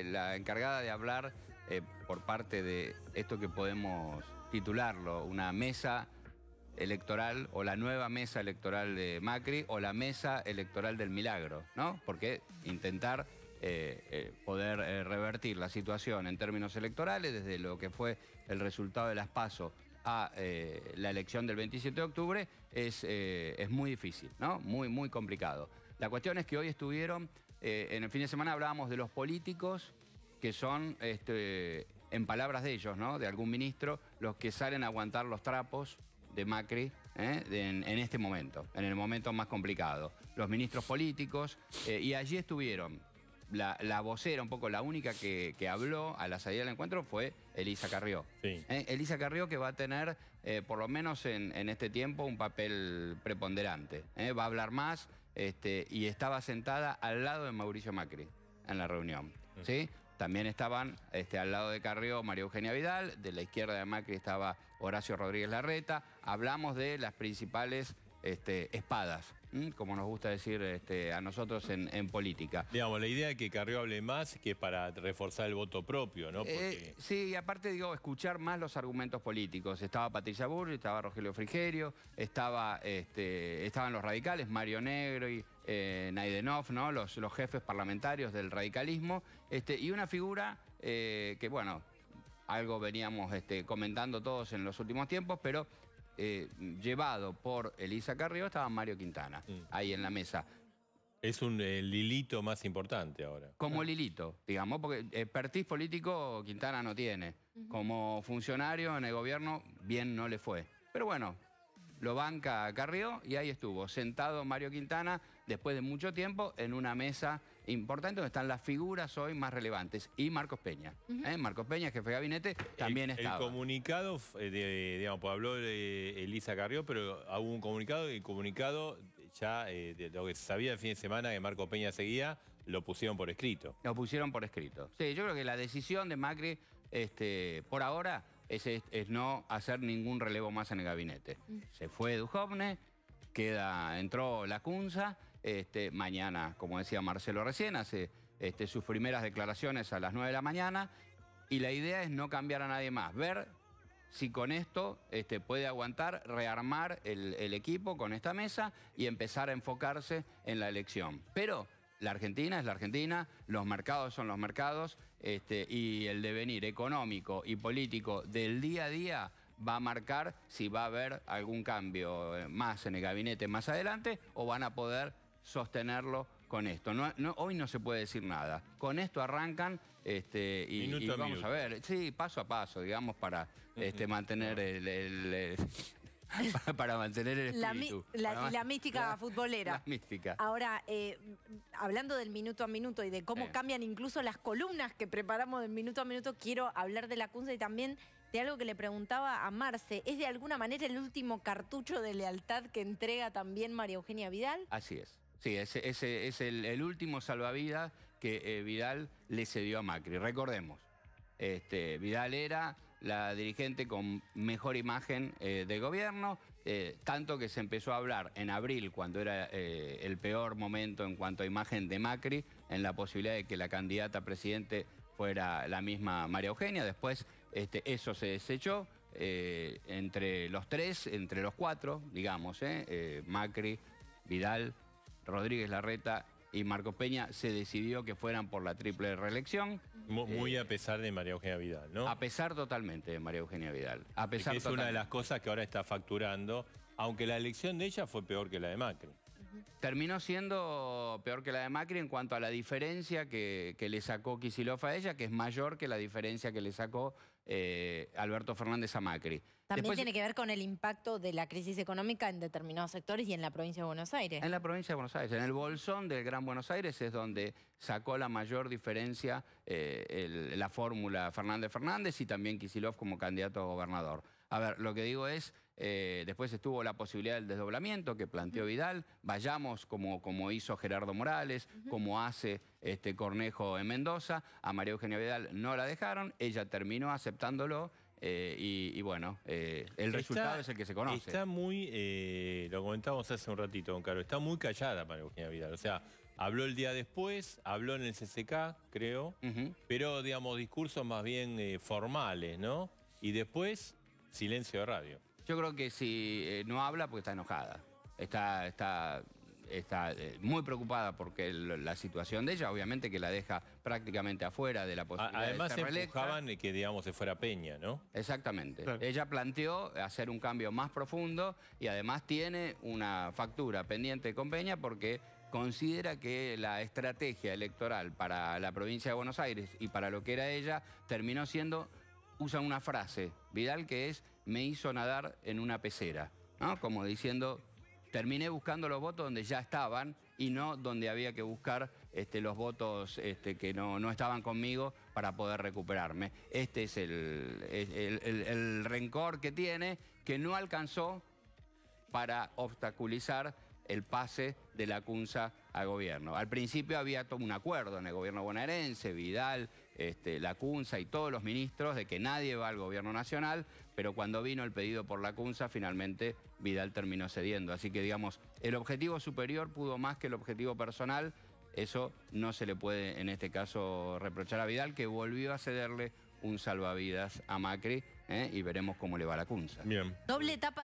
Eh, la encargada de hablar eh, por parte de esto que podemos titularlo, una mesa electoral o la nueva mesa electoral de Macri o la mesa electoral del milagro, ¿no? Porque intentar eh, poder revertir la situación en términos electorales, desde lo que fue el resultado de las PASO a la elección del 27 de octubre, es, es muy difícil, ¿no? Muy, muy complicado. La cuestión es que hoy estuvieron eh, en el fin de semana hablábamos de los políticos que son, este, en palabras de ellos, de algún ministro, los que salen a aguantar los trapos de Macri ¿eh? en, este momento, en el momento más complicado. Los ministros políticos, eh, y allí estuvieron. La, vocera, un poco la única que, habló a la salida del encuentro fue Elisa Carrió. Elisa Carrió que va a tener, por lo menos en, en, este tiempo, un papel preponderante. Va a hablar más, este, y estaba sentada al lado de Mauricio Macri en la reunión. Mm. ¿sí? También estaban este, al lado de Carrió María Eugenia Vidal, de la izquierda de Macri estaba Horacio Rodríguez Larreta. Hablamos de las principales este, espadas, como nos gusta decir este, a nosotros en, política. Digamos, la idea de que Carrió hable más que para reforzar el voto propio, ¿no? Eh, sí, y aparte digo, escuchar más los argumentos políticos. Estaba Patricia Burri, estaba Rogelio Frigerio, estaba, este, estaban los radicales, Mario Negro y eh, Naidenov, ¿no? Los, jefes parlamentarios del radicalismo, y una figura eh, que, bueno, algo veníamos comentando todos en los últimos tiempos, pero eh, llevado por Elisa Carrió estaba Mario Quintana, mm. ahí en la mesa. Es un eh, Lilito más importante ahora. Como Lilito, digamos, porque expertise político Quintana no tiene. Como funcionario en el gobierno, bien no le fue. Pero bueno, lo banca Carrió y ahí estuvo, sentado Mario Quintana, después de mucho tiempo, en una mesa importante, donde están las figuras hoy más relevantes. Y Marcos Peña. ¿eh? Marcos Peña, jefe de gabinete, también está. estaba. El comunicado, eh, digamos, pues habló Elisa Carrió, pero hubo un comunicado y el comunicado ya eh, de lo que se sabía el fin de semana que Marcos Peña seguía, lo pusieron por escrito. Lo pusieron por escrito. Sí, yo creo que la decisión de Macri, este, por ahora, es, no hacer ningún relevo más en el gabinete. Mm. Se fue Duhovne, queda, entró Cunza. Este, mañana, como decía Marcelo recién, hace este, sus primeras declaraciones a las 9 de la mañana. Y la idea es no cambiar a nadie más, ver si con esto este, puede aguantar, rearmar el, equipo con esta mesa y empezar a enfocarse en la elección. Pero la Argentina es la Argentina, los mercados son los mercados y el devenir económico y político del día a día va a marcar si va a haber algún cambio eh, más en el gabinete más adelante o van a poder sostenerlo con esto. No, hoy no se puede decir nada. Con esto arrancan este, y, vamos a ver, sí, paso a paso, digamos, para este, mantener ah. el, para, mantener el La, mística futbolera. mística. Ahora, eh, hablando del minuto a minuto y de cómo eh. cambian incluso las columnas que preparamos del minuto a minuto, quiero hablar de la cunza y también de algo que le preguntaba a Marce. ¿Es de alguna manera el último cartucho de lealtad que entrega también María Eugenia Vidal? Así es. Sí, ese, es el, último salvavidas que eh, Vidal le cedió a Macri. Recordemos, este, Vidal era la dirigente con mejor imagen eh, de gobierno, eh, tanto que se empezó a hablar en abril, cuando era el peor momento en cuanto a imagen de Macri, en la posibilidad de que la candidata a presidente fuera la misma María Eugenia. Después este, eso se desechó entre los tres, entre los cuatro, digamos, Macri, Vidal, Rodríguez Larreta y Marco Peña, se decidió que fueran por la triple reelección. Muy, eh, a pesar de María Eugenia Vidal, ¿no? A pesar totalmente de María Eugenia Vidal. A pesar es una de las cosas que ahora está facturando, aunque la elección de ella fue peor que la de Macri terminó siendo peor que la de Macri en cuanto a la diferencia que, le sacó Kisilov a ella, que es mayor que la diferencia que le sacó eh, Alberto Fernández a Macri. También tiene que ver con el impacto de la crisis económica en determinados sectores y en la provincia de Buenos Aires. En la provincia de Buenos Aires, en el bolsón del Gran Buenos Aires es donde sacó la mayor diferencia eh, la fórmula Fernández Fernández y también Kisilov como candidato a gobernador. A ver, lo que digo es, eh, después estuvo la posibilidad del desdoblamiento que planteó Vidal. Vayamos como, como hizo Gerardo Morales, como hace este Cornejo en Mendoza. A María Eugenia Vidal no la dejaron, ella terminó aceptándolo. Eh, y, bueno, eh, el resultado es el que se conoce. Está muy, lo comentábamos hace un ratito, don Caro, está muy callada María Eugenia Vidal. O sea, Habló el día después, habló en el CCK, creo, pero, digamos, discursos más bien formales, ¿no? Y después, silencio de radio. Yo creo que si eh, no habla, porque está enojada. Está, está, está eh, muy preocupada porque la situación de ella, obviamente, que la deja prácticamente afuera de la posibilidad Además de ser reelecta. empujaban y que, digamos, se fuera Peña, ¿no? Exactamente. Ella planteó hacer un cambio más profundo y además tiene una factura pendiente con Peña porque considera que la estrategia electoral para la provincia de Buenos Aires y para lo que era ella terminó siendo, usa una frase, Vidal, que es me hizo nadar en una pecera, ¿no? como diciendo, terminé buscando los votos donde ya estaban y no donde había que buscar este, los votos este, que no, no, estaban conmigo para poder recuperarme. Este es el, el, rencor que tiene, que no alcanzó para obstaculizar el pase de la CUNSA al gobierno. Al principio había un acuerdo en el gobierno bonaerense, Vidal, este, la CUNSA y todos los ministros de que nadie va al gobierno nacional, pero cuando vino el pedido por la CUNSA, finalmente Vidal terminó cediendo. Así que, digamos, el objetivo superior pudo más que el objetivo personal. Eso no se le puede, en este caso, reprochar a Vidal, que volvió a cederle un salvavidas a Macri ¿eh? y veremos cómo le va la CUNSA. Bien. Doble etapa.